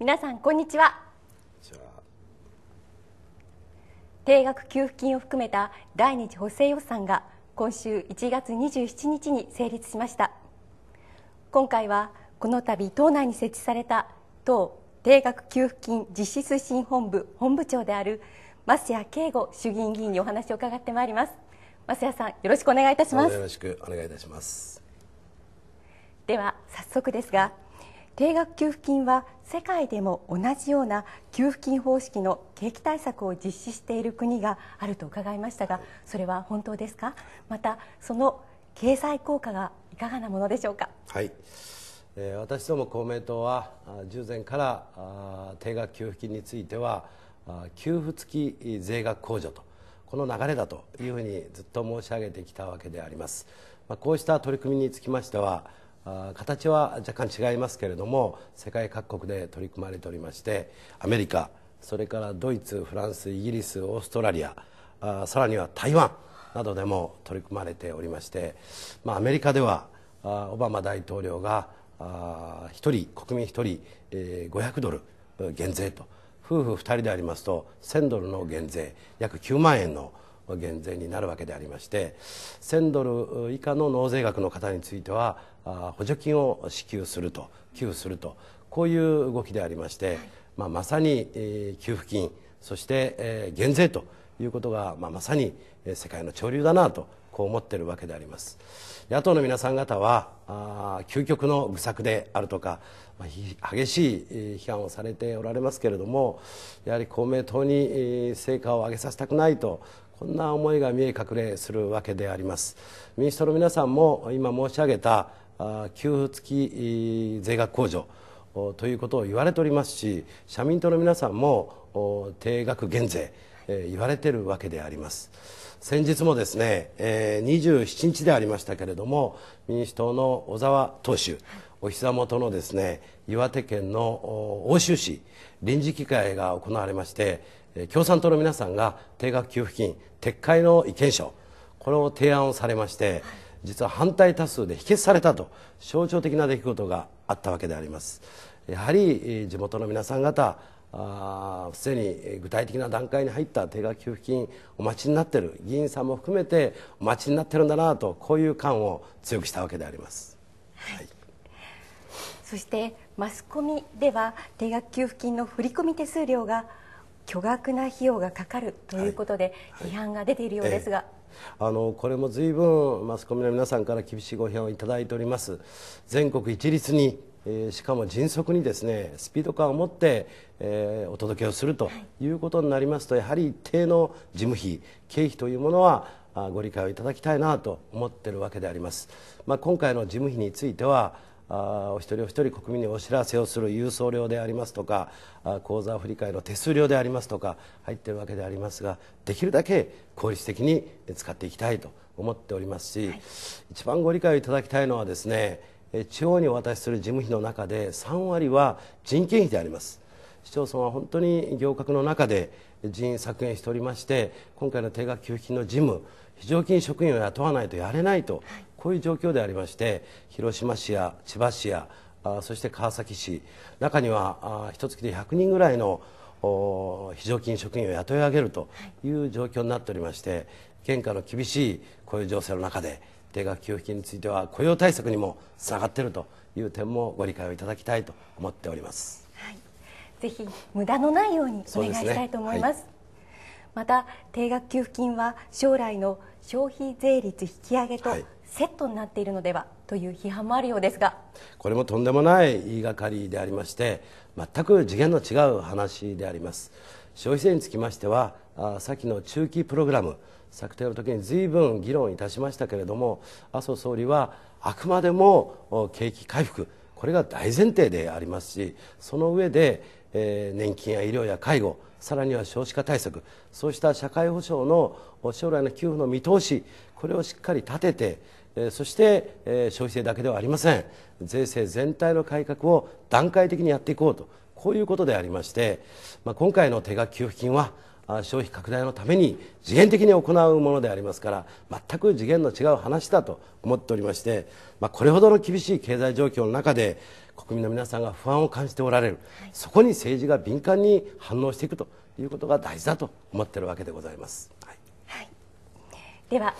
皆さんこんにちは定額給付金を含めた第2次補正予算が今週1月27日に成立しました今回はこの度党内に設置された党定額給付金実施推進本部本部長である増谷圭吾衆議院議員にお話を伺ってまいります増谷さんよろしくお願いいたしますよろしくお願いいたしますでは早速ですが定額給付金は世界でも同じような給付金方式の景気対策を実施している国があると伺いましたがそれは本当ですかまたその経済効果がいかがなものでしょうか。はい私ども公明党は従前から定額給付金については給付付き税額控除とこの流れだというふうにずっと申し上げてきたわけであります、まあ、こうした取り組みにつきましては形は若干違いますけれども世界各国で取り組まれておりましてアメリカそれからドイツフランスイギリスオーストラリアあさらには台湾などでも取り組まれておりまして、まあ、アメリカではあオバマ大統領があ1人国民1人、え500ドル減税と夫婦2人でありますと1000ドルの減税約9万円の減税になるわけでありまして1000ドル以下の納税額の方については補助金を支給すると寄付するとこういう動きでありまして、まあ、まさに給付金そして減税ということが、まあ、まさに世界の潮流だなとこう思っているわけであります野党の皆さん方はあ究極の愚策であるとか、まあ、激しい批判をされておられますけれどもやはり公明党に成果を上げさせたくないとこんな思いが見え隠れするわけであります民主党の皆さんも今申し上げた給付付き税額控除ということを言われておりますし社民党の皆さんも定額減税言われているわけであります先日もですね27日でありましたけれども民主党の小沢党首お膝元のですね岩手県の奥州市臨時議会が行われまして共産党の皆さんが定額給付金撤回の意見書これを提案をされまして、実は反対多数で否決されたと象徴的な出来事があったわけでありますやはり地元の皆さん方すでに具体的な段階に入った定額給付金お待ちになってる議員さんも含めてお待ちになってるんだなとこういう感を強くしたわけであります、はい、はい、そしてマスコミでは定額給付金の振込手数料が巨額な費用がかかるということで、批判が出ているようですが。あのこれも随分マスコミの皆さんから厳しいご批判をいただいております全国一律に、えー、しかも迅速にですねスピード感を持って、えー、お届けをするということになりますと、やはり一定の事務費経費というものはご理解をいただきたいなと思っているわけであります、まあ、今回の事務費についてはあお一人お一人国民にお知らせをする郵送料でありますとか口座振替の手数料でありますとか入っているわけでありますができるだけ効率的に使っていきたいと思っておりますし、はい、一番ご理解いただきたいのはですね地方にお渡しする事務費の中で3割は人件費であります市町村は本当に行革の中で人員削減しておりまして今回の定額給付金の事務非常勤職員を雇わないとやれないと、こういう状況でありまして広島市や千葉市やあそして川崎市中にはあ1月で100人ぐらいの非常勤職員を雇い上げるという状況になっておりまして現下の厳しい雇用情勢の中で定額給付金については雇用対策にもつながっているという点もご理解をいただきたいと思っております。ぜひ無駄のないようにお願いしたいと思います、ねはい、また定額給付金は将来の消費税率引き上げとセットになっているのではという批判もあるようですがこれもとんでもない言いがかりでありまして全く次元の違う話であります消費税につきましてはあ先の中期プログラム策定の時に随分議論いたしましたけれども麻生総理はあくまでも景気回復これが大前提でありますしその上でえー、年金や医療や介護さらには少子化対策そうした社会保障の将来の給付の見通しこれをしっかり立てて、えー、そして、えー、消費税だけではありません税制全体の改革を段階的にやっていこうとこういうことでありまして、まあ、今回の手額給付金は消費拡大のために次元的に行うものでありますから全く次元の違う話だと思っておりまして、まあ、これほどの厳しい経済状況の中で国民の皆さんが不安を感じておられる、はい、そこに政治が敏感に反応していくということが大事だと思っているわけでございます、はい、はい、では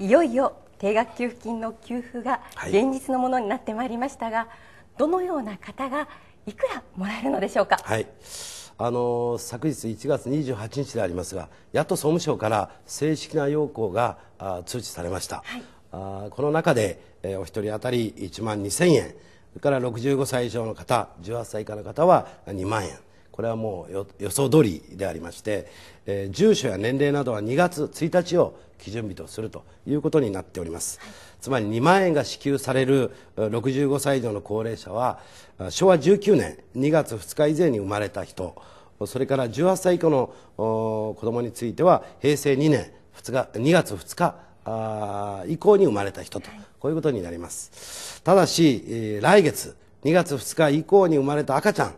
いよいよ定額給付金の給付が現実のものになってまいりましたが、はい、どのような方がいくらもらえるのでしょうか。はいあの昨日1月28日でありますがやっと総務省から正式な要項が通知されました、はい、あこの中で、えー、お一人当たり1万2000円それから65歳以上の方18歳以下の方は2万円これはもう予想通りでありまして、えー、住所や年齢などは2月1日を基準日とするということになっております、はい、つまり2万円が支給される65歳以上の高齢者は昭和19年2月2日以前に生まれた人それから18歳以降の子どもについては平成2年2日2月2日以降に生まれた人と、はい、こういうことになりますただし、来月2月2日以降に生まれた赤ちゃん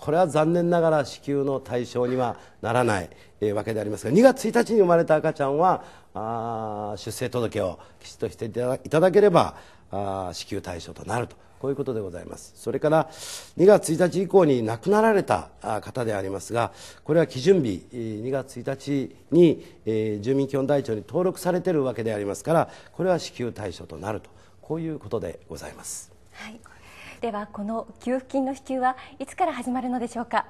これは残念ながら支給の対象にはならない、えー、わけでありますが2月1日に生まれた赤ちゃんはあ出生届をきちっとしていただければあ支給対象となるとこういうことでございますそれから2月1日以降に亡くなられた方でありますがこれは基準日2月1日に、えー、住民基本台帳に登録されているわけでありますからこれは支給対象となるとこういうことでございます。はいではこの給付金の支給はいつから始まるのでしょうか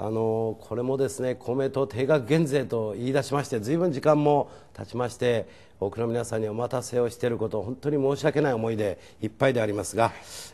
あのこれもですね公明党定額減税と言い出しましてずいぶん時間も経ちまして多くの皆さんにお待たせをしていること本当に申し訳ない思いでいっぱいでありますが、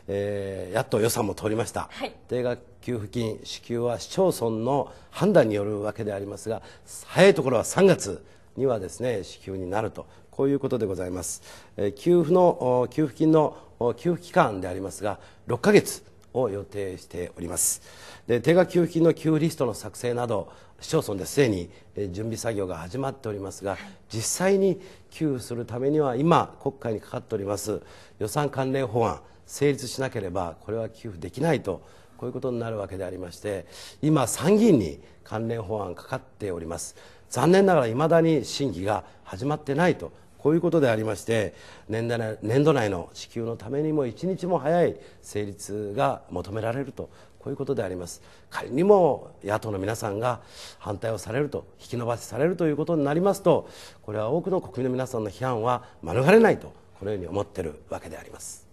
えー、やっと予算も通りました、はい、定額給付金支給は市町村の判断によるわけでありますが早いところは3月にはですね支給になるとこういうことでございます、え給付の給付金の給付期間でありますが6ヶ月を予定しておりますで定額給付金の給付リストの作成など市町村ですでに準備作業が始まっておりますが実際に給付するためには今国会にかかっております予算関連法案成立しなければこれは給付できないとこういうことになるわけでありまして今参議院に関連法案かかっております残念ながらいまだに審議が始まってないとこういうことでありまして年度内年度内の支給のためにも一日も早い成立が求められるとこういうことであります仮にも野党の皆さんが反対をされると引き延ばしされるということになりますとこれは多くの国民の皆さんの批判は免れないとこのように思っているわけであります。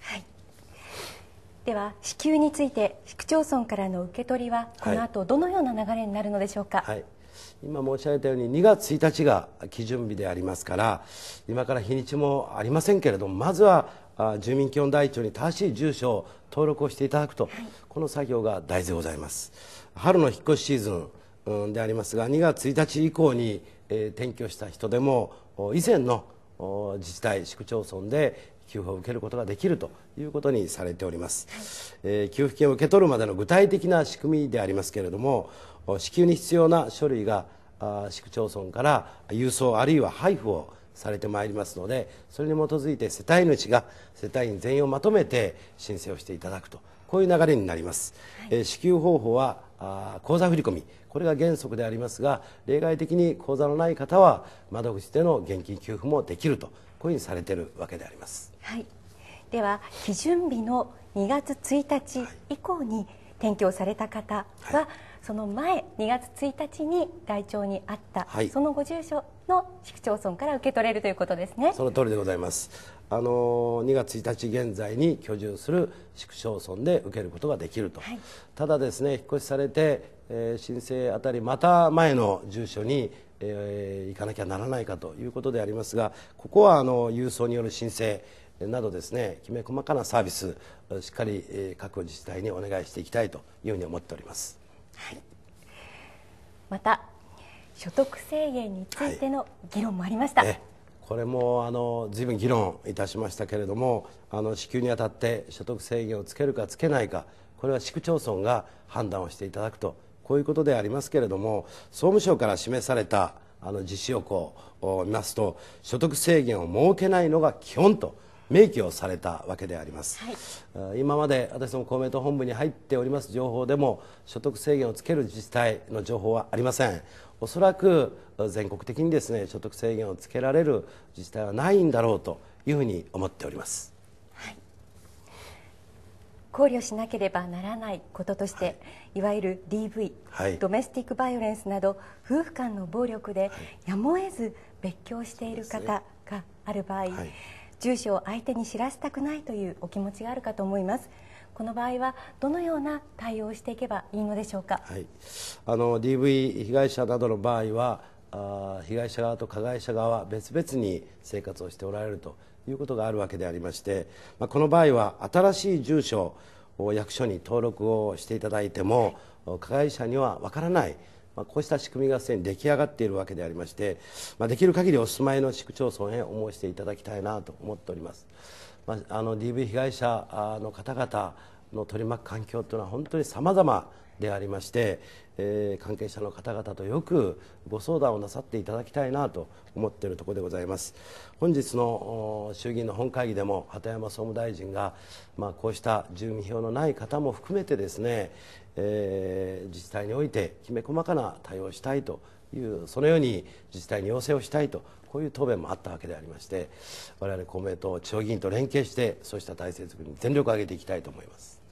はいでは支給について市区町村からの受け取りはこの後どのような流れになるのでしょうか、はい、今申し上げたように2月1日が基準日でありますから今から日にちもありませんけれどもまずは住民基本台帳に正しい住所を登録をしていただくと、はい、この作業が大事でございます春の引っ越しシーズンでありますが2月1日以降に、え転居した人でも以前の自治体市区町村で給付を受けることができるということにされております、はい、えー、給付金を受け取るまでの具体的な仕組みでありますけれども支給に必要な書類が市区町村から郵送あるいは配布をされてまいりますのでそれに基づいて世帯主が世帯員全員をまとめて申請をしていただくとこういう流れになります、はい、支給方法は口座振込これが原則でありますが例外的に口座のない方は窓口での現金給付もできるとこういうふうにされているわけであります、はい、では基準日の2月1日以降に転居された方は、はいその前2月1日に台帳にあった、はい、そのご住所の市区町村から受け取れるということですねその通りでございますあの2月1日現在に居住する市区町村で受けることができると、はい、ただですね引っ越しされて、えー、申請あたりまた前の住所に、えー、行かなきゃならないかということでありますがここはあの郵送による申請などですねきめ細かなサービスしっかり各自治体にお願いしていきたいというふうに思っております。はい、また所得制限についての議論もありました、はいこれもあのぶん議論いたしましたけれどもあの支給にあたって所得制限をつけるかつけないかこれは市区町村が判断をしていただくとこういうことでありますけれども総務省から示されたあの実施要項を見ますと所得制限を設けないのが基本と。明記をされたわけであります、はい、今まで私ども公明党本部に入っております情報でも所得制限をつける自治体の情報はありませんおそらく全国的にですね所得制限をつけられる自治体はないんだろうというふうに思っております、はい、考慮しなければならないこととして、はい、いわゆる DV、はい、ドメスティック・バイオレンスなど夫婦間の暴力でやむを得ず別居をしている方がある場合、はい住所を相手に知らせたくないというお気持ちがあるかと思いますこの場合はどのような対応をしていけばいいのでしょうか、はい、あの DV 被害者などの場合はあ被害者側と加害者側は別々に生活をしておられるということがあるわけでありまして、まあ、この場合は新しい住所を役所に登録をしていただいても、加害者にはわからないまあ、こうした仕組みがすでに出来上がっているわけでありまして、まあ、できる限りお住まいの市区町村へお申していただきたいなと思っております。まあ、あの DV 被害者の方々の取り巻く環境というのは本当にさまざまでありまして、えー、関係者の方々とよくご相談をなさっていただきたいなと思っているところでございます本日の衆議院の本会議でも鳩山総務大臣が、まあ、こうした住民票のない方も含めてですね、えー、自治体においてきめ細かな対応をしたいというそのように自治体に要請をしたいとこういう答弁もあったわけでありまして我々公明党地方議員と連携してそうした体制づくりに全力を挙げていきたいと思います。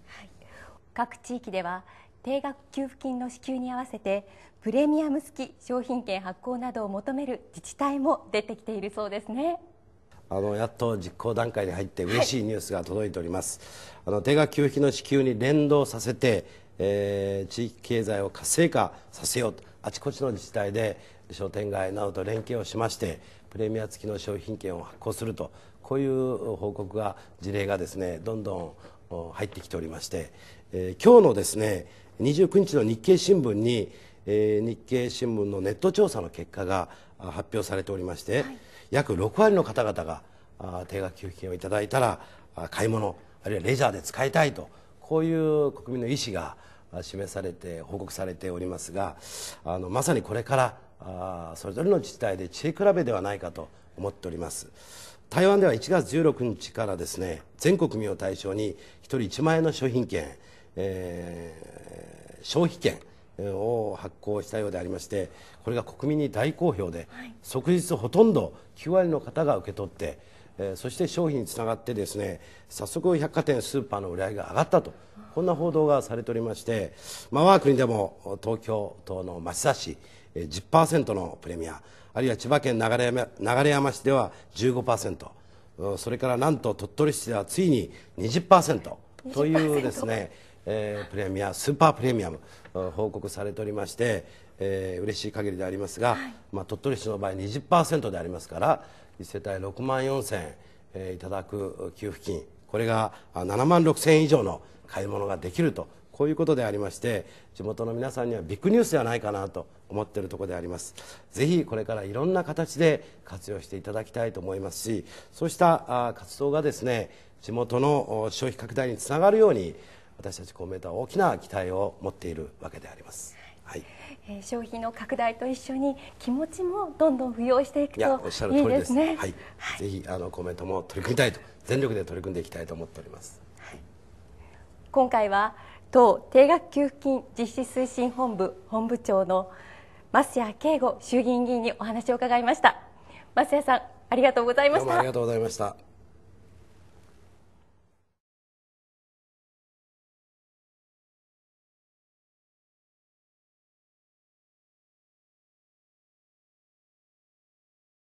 各地域では定額給付金の支給に合わせてプレミアム付き商品券発行などを求める自治体も出てきているそうですねあのやっと実行段階に入って嬉しいニュースが届いております、はい、あの定額給付金の支給に連動させて、えー、地域経済を活性化させようとあちこちの自治体で商店街などと連携をしましてプレミア付きの商品券を発行するとこういう報告が事例がですねどんどん入ってきておりまして、えー、今日のですね29日の日経新聞に、えー、日経新聞のネット調査の結果が発表されておりまして、はい、約6割の方々が定額給付金をいただいたら買い物あるいはレジャーで使いたいとこういう国民の意思が示されて報告されておりますがあのまさにこれからあそれぞれの自治体で知恵比べではないかと思っております台湾では1月16日からですね全国民を対象に1人1万円の商品券、えー、消費券を発行したようでありましてこれが国民に大好評で、はい、即日ほとんど9割の方が受け取ってえー、そして商品につながってですね早速百貨店スーパーの売り上げが上がったとこんな報道がされておりまして、まあ、我が国でも東京都の町田市10%のプレミアあるいは千葉県流山流山市では15%それからなんと鳥取市ではついに20%というですね、えー、プレミアスーパープレミアム報告されておりまして、えー、嬉しい限りでありますが、はい、まあ、鳥取市の場合20%でありますから1世帯6万4000円、えー、いただく給付金これが7万6000円以上の買い物ができるとこういうことでありまして地元の皆さんにはビッグニュースではないかなと思ってるとこでありますぜひこれからいろんな形で活用していただきたいと思いますしそうした活動がですね地元の消費拡大につながるように私たち公明党は大きな期待を持っているわけであります。はい、え消費の拡大と一緒に気持ちもどんどん扶養していくといいですね。いすはい、はい、ぜひあのコメントも取り組みたいと全力で取り組んでいきたいと思っております。はい、今回は党定額給付金実施推進本部本部長の増谷圭吾衆議院議員にお話を伺いました増谷さんありがとうございましたありがとうございました